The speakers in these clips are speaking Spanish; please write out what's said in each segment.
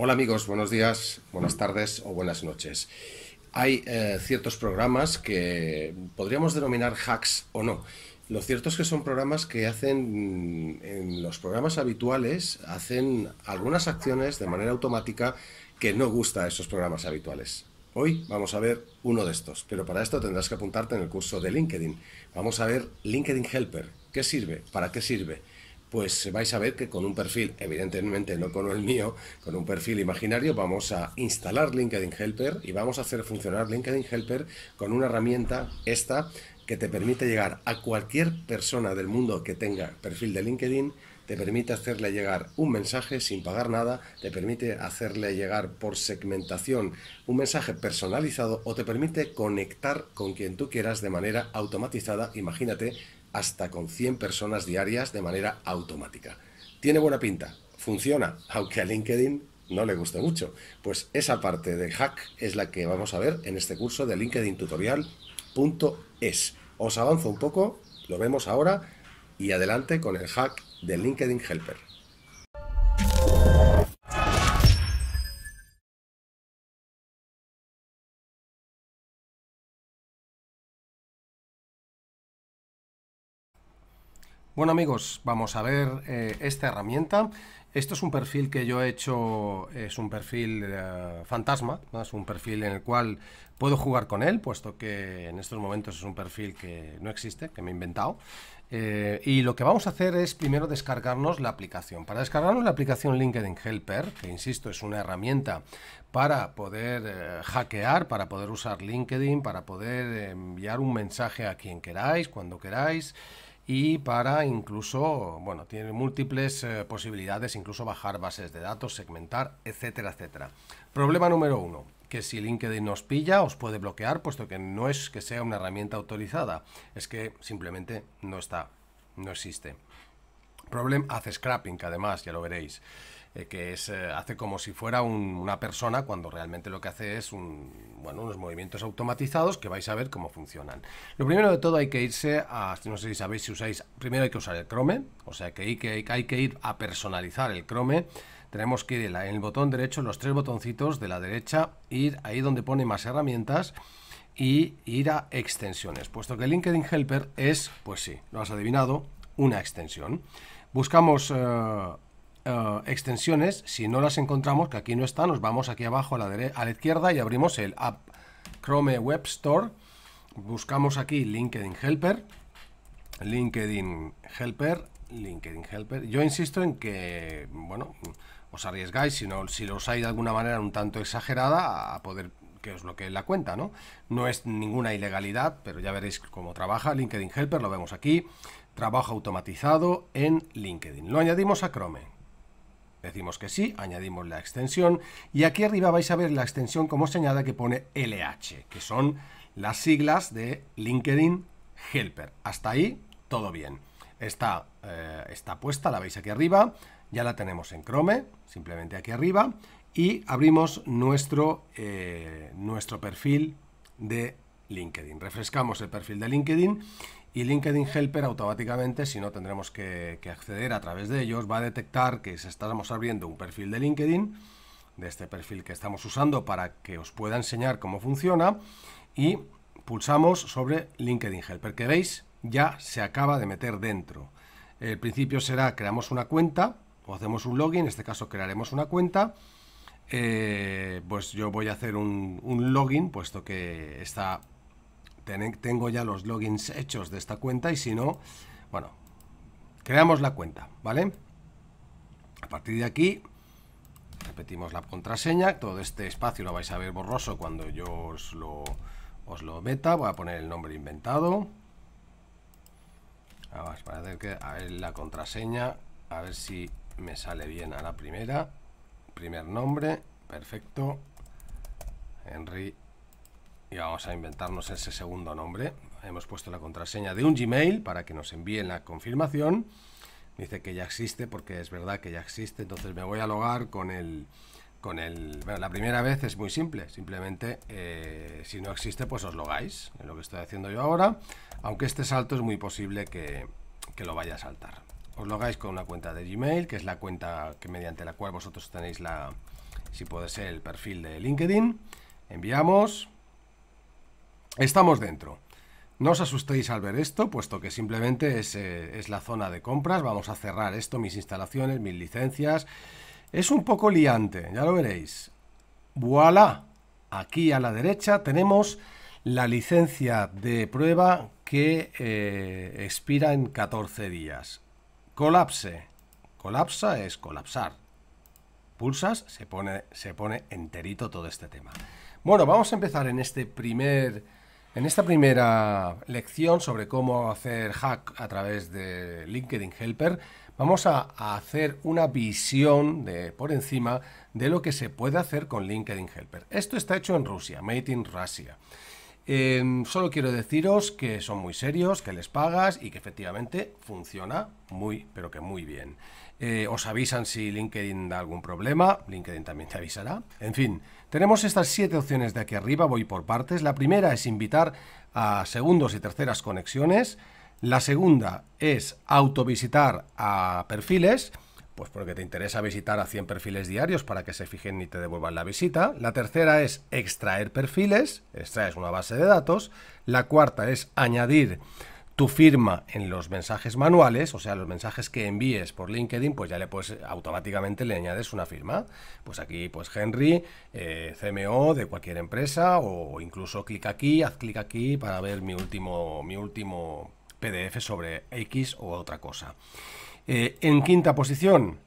Hola amigos, buenos días, buenas tardes o buenas noches. Hay eh, ciertos programas que podríamos denominar hacks o no. Lo cierto es que son programas que hacen, en los programas habituales, hacen algunas acciones de manera automática que no gusta a esos programas habituales. Hoy vamos a ver uno de estos, pero para esto tendrás que apuntarte en el curso de LinkedIn. Vamos a ver LinkedIn Helper. ¿Qué sirve? ¿Para qué sirve? pues vais a ver que con un perfil, evidentemente no con el mío, con un perfil imaginario, vamos a instalar LinkedIn Helper y vamos a hacer funcionar LinkedIn Helper con una herramienta, esta, que te permite llegar a cualquier persona del mundo que tenga perfil de LinkedIn, te permite hacerle llegar un mensaje sin pagar nada, te permite hacerle llegar por segmentación un mensaje personalizado o te permite conectar con quien tú quieras de manera automatizada. Imagínate hasta con 100 personas diarias de manera automática. Tiene buena pinta, funciona, aunque a LinkedIn no le guste mucho. Pues esa parte del hack es la que vamos a ver en este curso de LinkedIn Tutorial.es. Os avanzo un poco, lo vemos ahora y adelante con el hack de LinkedIn Helper. Bueno amigos, vamos a ver eh, esta herramienta. Esto es un perfil que yo he hecho, es un perfil eh, fantasma, es un perfil en el cual puedo jugar con él, puesto que en estos momentos es un perfil que no existe, que me he inventado. Eh, y lo que vamos a hacer es primero descargarnos la aplicación. Para descargarnos la aplicación LinkedIn Helper, que insisto es una herramienta para poder hackear, para poder usar LinkedIn, para poder enviar un mensaje a quien queráis, cuando queráis y para incluso, bueno, tiene múltiples eh, posibilidades, incluso bajar bases de datos, segmentar, etcétera, etcétera. Problema número uno, que si LinkedIn nos pilla, os puede bloquear, puesto que no es que sea una herramienta autorizada, es que simplemente no está, no existe. Problema hace scrapping, que además, ya lo veréis. Eh, que es, eh, hace como si fuera una persona cuando realmente lo que hace es un, bueno, unos movimientos automatizados que vais a ver cómo funcionan. Lo primero de todo hay que irse a, no sé si sabéis si usáis, primero hay que usar el Chrome, o sea que hay que, ir a personalizar el Chrome. Tenemos que ir en el botón derecho, los tres botoncitos de la derecha, ir ahí donde pone más herramientas y ir a extensiones, puesto que LinkedIn Helper es, pues sí, lo has adivinado, una extensión. Buscamos... Eh, eh, extensiones, si no las encontramos, que aquí no está, nos vamos aquí abajo a la, a la izquierda y abrimos el App Chrome Web Store. Buscamos aquí LinkedIn Helper, LinkedIn Helper, LinkedIn Helper. Yo insisto en que, bueno, os arriesgáis, si, no, si lo usáis de alguna manera un tanto exagerada, a poder que os es la cuenta, ¿no? No es ninguna ilegalidad, pero ya veréis cómo trabaja LinkedIn Helper, lo vemos aquí. Trabajo automatizado en LinkedIn. Lo añadimos a Chrome. Decimos que sí, añadimos la extensión y aquí arriba vais a ver la extensión como señala que pone LH, que son las siglas de LinkedIn Helper. Hasta ahí todo bien. Está, eh, está puesta, la veis aquí arriba, ya la tenemos en Chrome, simplemente aquí arriba, y abrimos nuestro, eh, nuestro perfil de LinkedIn. Refrescamos el perfil de LinkedIn y LinkedIn Helper automáticamente, si no tendremos que, acceder a través de ellos, va a detectar que estamos abriendo un perfil de LinkedIn, de este perfil que estamos usando para que os pueda enseñar cómo funciona, y pulsamos sobre LinkedIn Helper, que veis, ya se acaba de meter dentro. El principio será creamos una cuenta o hacemos un login, en este caso crearemos una cuenta, eh, pues yo voy a hacer un login, puesto que está tengo ya los logins hechos de esta cuenta y si no, bueno, creamos la cuenta, ¿vale? A partir de aquí repetimos la contraseña, todo este espacio lo vais a ver borroso cuando yo os lo, os lo meta, voy a poner el nombre inventado. Ah, que, a ver la contraseña, a ver si me sale bien a la primera. Primer nombre, perfecto. Henry y vamos a inventarnos ese segundo nombre. Hemos puesto la contraseña de un Gmail para que nos envíen la confirmación. Dice que ya existe porque es verdad que ya existe. Entonces me voy a logar con el... Con el bueno, la primera vez es muy simple. Simplemente eh, si no existe pues os logáis. en lo que estoy haciendo yo ahora. Aunque este salto es muy posible que, que lo vaya a saltar. Os logáis con una cuenta de Gmail, que es la cuenta que mediante la cual vosotros tenéis la, si puede ser, el perfil de LinkedIn. Enviamos. Estamos dentro. No os asustéis al ver esto, puesto que simplemente es, eh, es la zona de compras. Vamos a cerrar esto, mis instalaciones, mis licencias. Es un poco liante, ya lo veréis. ¡Voilà! Aquí a la derecha tenemos la licencia de prueba que eh, expira en 14 días. Colapse. Colapsa es colapsar. Pulsas, se pone, se pone enterito todo este tema. Bueno, vamos a empezar en este primer en esta primera lección sobre cómo hacer hack a través de LinkedIn Helper, vamos a, hacer una visión de, por encima de lo que se puede hacer con LinkedIn Helper. Esto está hecho en Rusia, Made in Russia. Em, solo quiero deciros que son muy serios, que les pagas y que efectivamente funciona muy, pero que muy bien. Eh, os avisan si LinkedIn da algún problema, LinkedIn también te avisará. En fin, tenemos estas siete opciones de aquí arriba, voy por partes. La primera es invitar a segundos y terceras conexiones. La segunda es autovisitar a perfiles. Pues porque te interesa visitar a 100 perfiles diarios para que se fijen y te devuelvan la visita. La tercera es extraer perfiles, extraes una base de datos. La cuarta es añadir tu firma en los mensajes manuales, o sea, los mensajes que envíes por LinkedIn, pues ya le puedes automáticamente le añades una firma. Pues aquí, pues Henry, eh, CMO de cualquier empresa, o incluso clic aquí, haz clic aquí para ver mi último, mi último PDF sobre X o otra cosa. Eh, en quinta posición,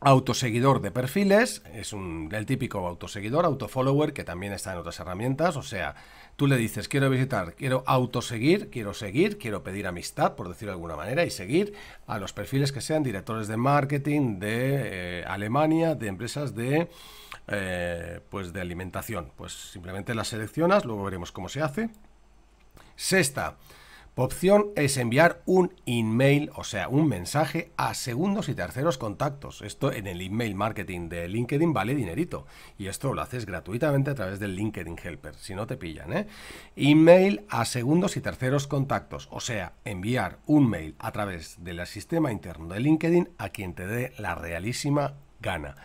autoseguidor de perfiles, es un, el típico autoseguidor, autofollower, que también está en otras herramientas, o sea, tú le dices, quiero visitar, quiero autoseguir, quiero seguir, quiero pedir amistad, por decirlo de alguna manera, y seguir a los perfiles que sean directores de marketing de eh, Alemania, de empresas de... Eh, pues de alimentación, pues simplemente las seleccionas, luego veremos cómo se hace. Sexta, Opción es enviar un email, o sea, un mensaje a segundos y terceros contactos. Esto en el email marketing de LinkedIn vale dinerito. Y esto lo haces gratuitamente a través del LinkedIn Helper, si no te pillan. ¿eh? Email a segundos y terceros contactos, o sea, enviar un mail a través del sistema interno de LinkedIn a quien te dé la realísima gana.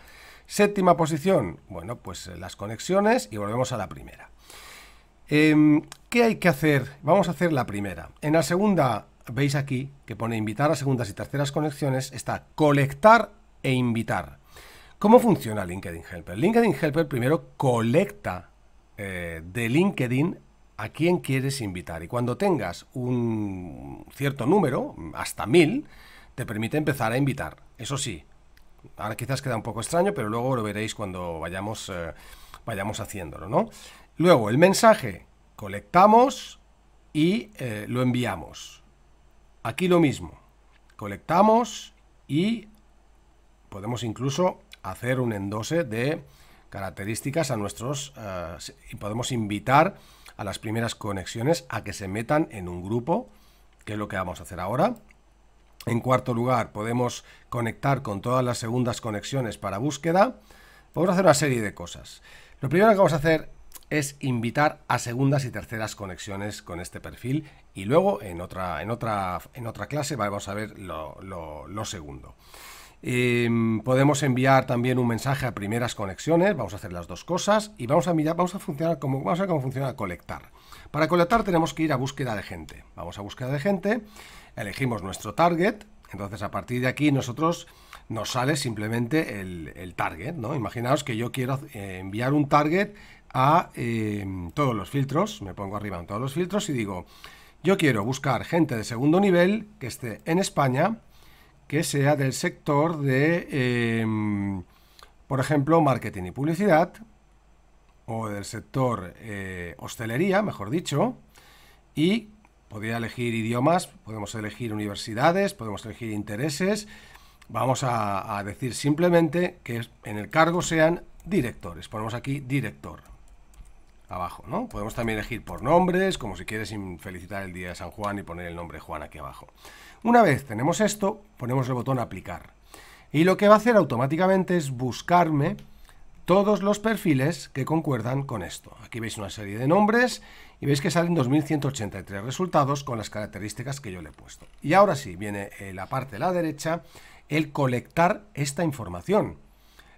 Séptima posición, bueno, pues eh, las conexiones y volvemos a la primera. Em, ¿Qué hay que hacer? Vamos a hacer la primera. En la segunda, veis aquí que pone invitar a segundas y terceras conexiones, está colectar e invitar. ¿Cómo funciona LinkedIn Helper? LinkedIn Helper primero colecta eh, de LinkedIn a quién quieres invitar y cuando tengas un cierto número, hasta mil, te permite empezar a invitar. Eso sí, ahora quizás queda un poco extraño, pero luego lo veréis cuando vayamos, eh, vayamos haciéndolo, ¿no? Luego el mensaje, colectamos y eh, lo enviamos. Aquí lo mismo, colectamos y podemos incluso hacer un endose de características a nuestros eh, y podemos invitar a las primeras conexiones a que se metan en un grupo, que es lo que vamos a hacer ahora. En cuarto lugar, podemos conectar con todas las segundas conexiones para búsqueda. Podemos hacer una serie de cosas. Lo primero que vamos a hacer es invitar a segundas y terceras conexiones con este perfil y luego en otra, en otra, en otra clase vamos a ver lo, segundo. Em, podemos enviar también un mensaje a primeras conexiones, vamos a hacer las dos cosas y vamos a mirar, vamos a funcionar como, vamos a cómo funciona colectar. Para colectar tenemos que ir a búsqueda de gente. Vamos a búsqueda de gente, elegimos nuestro target, entonces a partir de aquí nosotros nos sale simplemente el, el target, ¿no? Imaginaos que yo quiero eh, enviar un target a em, todos los filtros, me pongo arriba en todos los filtros y digo, yo quiero buscar gente de segundo nivel que esté en España, que sea del sector de, em, por ejemplo, marketing y publicidad, o del sector eh, hostelería, mejor dicho, y podría elegir idiomas, podemos elegir universidades, podemos elegir intereses. Vamos a decir simplemente que en el cargo sean directores. Ponemos aquí director abajo, ¿no? Podemos también elegir por nombres, como si quieres felicitar el día de San Juan y poner el nombre Juan aquí abajo. Una vez tenemos esto, ponemos el botón aplicar. Y lo que va a hacer automáticamente es buscarme todos los perfiles que concuerdan con esto. Aquí veis una serie de nombres y veis que salen 2183 resultados con las características que yo le he puesto. Y ahora sí, viene eh, la parte de la derecha el colectar esta información.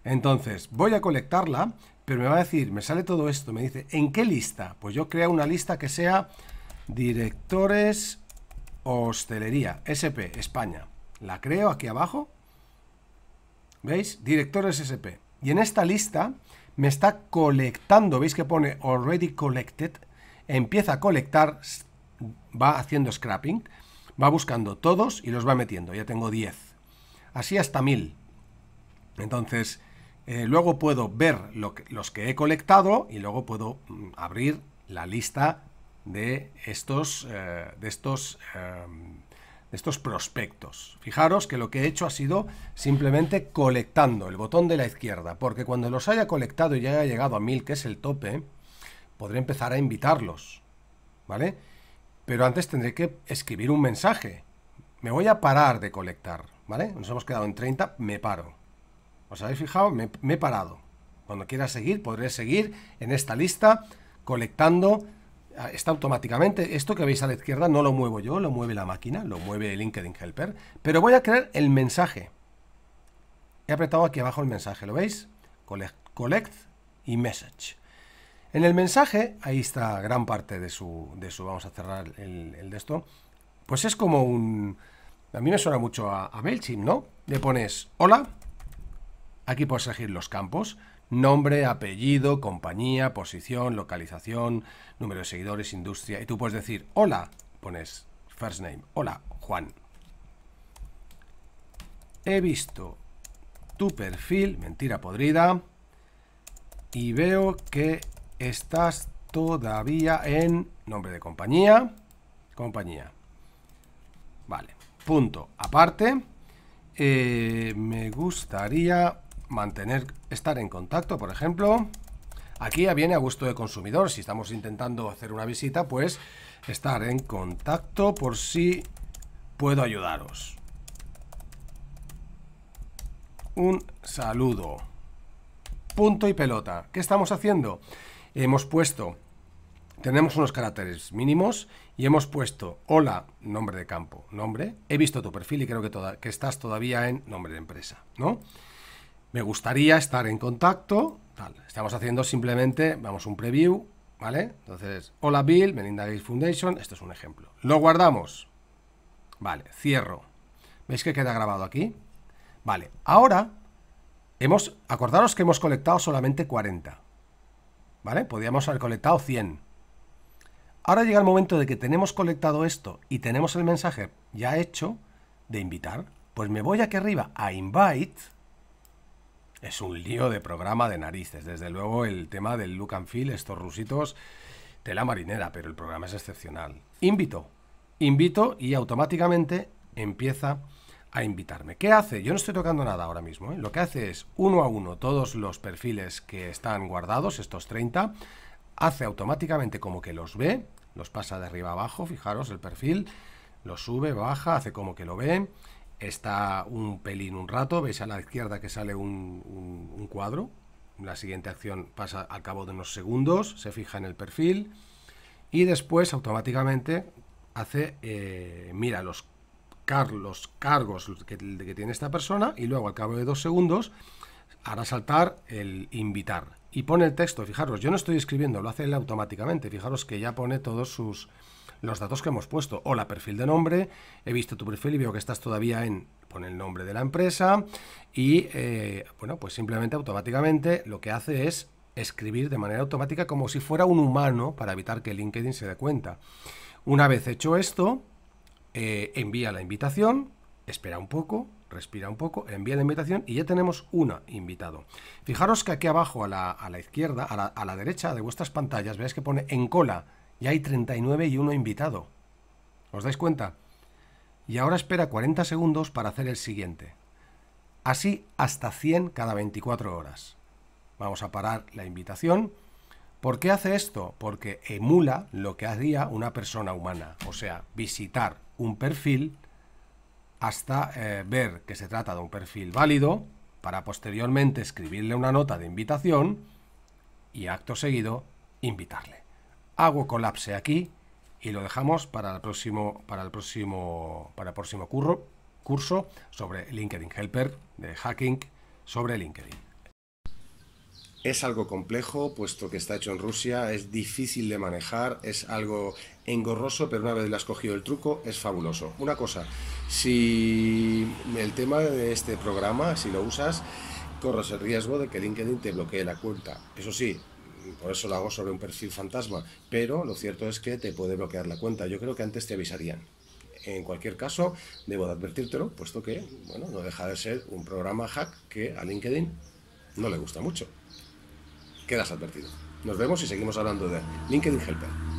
Entonces, voy a colectarla pero me va a decir, me sale todo esto, me dice, ¿en qué lista? Pues yo creo una lista que sea directores hostelería, SP, España. La creo aquí abajo. ¿Veis? Directores SP. Y en esta lista me está colectando, ¿veis que pone already collected? Empieza a colectar, va haciendo scrapping, va buscando todos y los va metiendo. Ya tengo 10. Así hasta 1000. Entonces, eh, luego puedo ver los que he colectado y luego puedo mm, abrir la lista de estos, eh, de estos, em, de estos prospectos. Fijaros que lo que he hecho ha sido simplemente colectando el botón de la izquierda, porque cuando los haya colectado y ya haya llegado a 1000, que es el tope, podré empezar a invitarlos, ¿vale? Pero antes tendré que escribir un mensaje. Me voy a parar de colectar, ¿vale? Nos hemos quedado en 30, me paro. ¿Os habéis fijado? Me, he parado. Cuando quiera seguir, podré seguir en esta lista colectando. Ah, está automáticamente. Esto que veis a la izquierda no lo muevo yo, lo mueve la máquina, lo mueve el LinkedIn Helper. Pero voy a crear el mensaje. He apretado aquí abajo el mensaje, ¿lo veis? Collect, y message. En el mensaje, ahí está gran parte de su, de su vamos a cerrar el, de esto, pues es como un, a mí me suena mucho a, a MailChimp, ¿no? Le pones, hola, Aquí puedes elegir los campos, nombre, apellido, compañía, posición, localización, número de seguidores, industria. Y tú puedes decir, hola, pones first name, hola, Juan. He visto tu perfil, mentira podrida, y veo que estás todavía en nombre de compañía, compañía. Vale, punto aparte. Eh, me gustaría mantener, estar en contacto, por ejemplo. Aquí ya viene a gusto de consumidor. Si estamos intentando hacer una visita, pues estar en contacto por si puedo ayudaros. Un saludo. Punto y pelota. ¿Qué estamos haciendo? Hemos puesto, tenemos unos caracteres mínimos y hemos puesto hola, nombre de campo, nombre. He visto tu perfil y creo que, estás todavía en nombre de empresa, ¿no? me gustaría estar en contacto. Estamos haciendo simplemente, vamos, un preview, ¿vale? Entonces, hola Bill, Melinda Gates Foundation, esto es un ejemplo. Lo guardamos. Vale, cierro. ¿Veis que queda grabado aquí? Vale, ahora hemos, acordaros que hemos colectado solamente 40. ¿Vale? Podíamos haber colectado 100. Ahora llega el momento de que tenemos colectado esto y tenemos el mensaje ya hecho de invitar. Pues me voy aquí arriba a invite es un lío de programa de narices. Desde luego el tema del look and feel, estos rusitos, tela marinera, pero el programa es excepcional. Invito, invito y automáticamente empieza a invitarme. ¿Qué hace? Yo no estoy tocando nada ahora mismo. ¿eh? Lo que hace es uno a uno todos los perfiles que están guardados, estos 30, hace automáticamente como que los ve, los pasa de arriba abajo, fijaros el perfil, lo sube, baja, hace como que lo ve está un pelín un rato, veis a la izquierda que sale un, cuadro, la siguiente acción pasa al cabo de unos segundos, se fija en el perfil y después automáticamente hace, eh, mira los, cargos que, que, tiene esta persona y luego al cabo de dos segundos hará saltar el invitar y pone el texto, fijaros, yo no estoy escribiendo, lo hace él automáticamente, fijaros que ya pone todos sus, los datos que hemos puesto. Hola, perfil de nombre, he visto tu perfil y veo que estás todavía en, pon el nombre de la empresa y, eh, bueno, pues simplemente automáticamente lo que hace es escribir de manera automática como si fuera un humano para evitar que LinkedIn se dé cuenta. Una vez hecho esto, eh, envía la invitación, espera un poco, respira un poco, envía la invitación y ya tenemos una invitado. Fijaros que aquí abajo a la, izquierda, a la, a la derecha de vuestras pantallas, veis que pone en cola ya hay 39 y uno invitado. ¿Os dais cuenta? Y ahora espera 40 segundos para hacer el siguiente. Así hasta 100 cada 24 horas. Vamos a parar la invitación. ¿Por qué hace esto? Porque emula lo que haría una persona humana, o sea, visitar un perfil hasta eh, ver que se trata de un perfil válido para posteriormente escribirle una nota de invitación y acto seguido invitarle hago colapse aquí y lo dejamos para el próximo, para el próximo, para próximo curro, curso sobre LinkedIn Helper, de hacking sobre LinkedIn. Es algo complejo, puesto que está hecho en Rusia, es difícil de manejar, es algo engorroso, pero una vez le has cogido el truco, es fabuloso. Una cosa, si el tema de este programa, si lo usas, corres el riesgo de que LinkedIn te bloquee la cuenta. Eso sí, por eso lo hago sobre un perfil fantasma, pero lo cierto es que te puede bloquear la cuenta. Yo creo que antes te avisarían. En cualquier caso, debo de advertírtelo, puesto que, bueno, no deja de ser un programa hack que a LinkedIn no le gusta mucho. Quedas advertido. Nos vemos y seguimos hablando de LinkedIn Helper.